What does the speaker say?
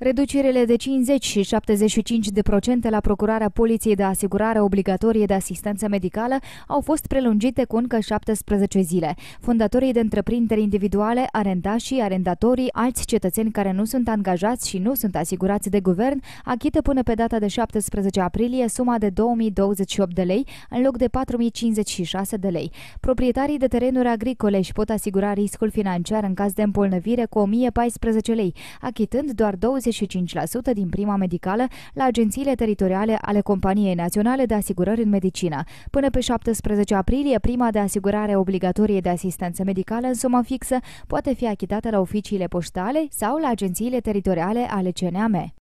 Reducerile de 50 și 75 de procente la procurarea poliției de asigurare obligatorie de asistență medicală au fost prelungite cu încă 17 zile. Fondatorii de întreprinderi individuale, arendașii, arendatorii, alți cetățeni care nu sunt angajați și nu sunt asigurați de guvern, achită până pe data de 17 aprilie suma de 2028 de lei în loc de 4056 de lei. Proprietarii de terenuri agricole își pot asigura riscul financiar în caz de îmbolnăvire cu 1014 lei, achitând doar 20 din prima medicală la agențiile teritoriale ale Companiei Naționale de Asigurări în Medicină. Până pe 17 aprilie, prima de asigurare obligatorie de asistență medicală în sumă fixă poate fi achitată la oficiile poștale sau la agențiile teritoriale ale CNAME.